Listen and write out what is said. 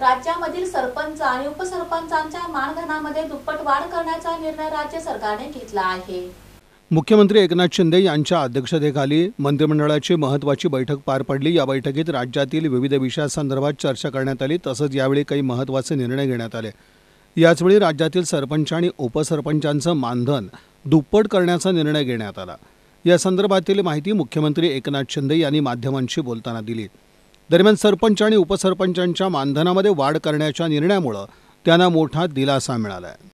राज्यामधील सरपंच आणि उपसरपंचांच्या मानधनामध्ये दुप्पट वाढ करण्याचा निर्णय राज्य सरकारने घेतला आहे मुख्यमंत्री एकनाथ शिंदे यांच्या अध्यक्षतेखाली मंत्रिमंडळाची महत्त्वाची बैठक पार पडली या बैठकीत राज्यातील विविध विषयासंदर्भात चर्चा करण्यात आली तसंच यावेळी काही महत्त्वाचे निर्णय घेण्यात आले याचवेळी राज्यातील सरपंच आणि उपसरपंचांचं मानधन दुप्पट करण्याचा निर्णय घेण्यात आला या संदर्भातील माहिती मुख्यमंत्री एकनाथ शिंदे यांनी माध्यमांशी बोलताना दिली दरम्यान सरपंच आणि उपसरपंचांच्या मानधनामध्ये वाढ करण्याच्या निर्णयामुळे त्यांना मोठा दिलासा मिळाला आहे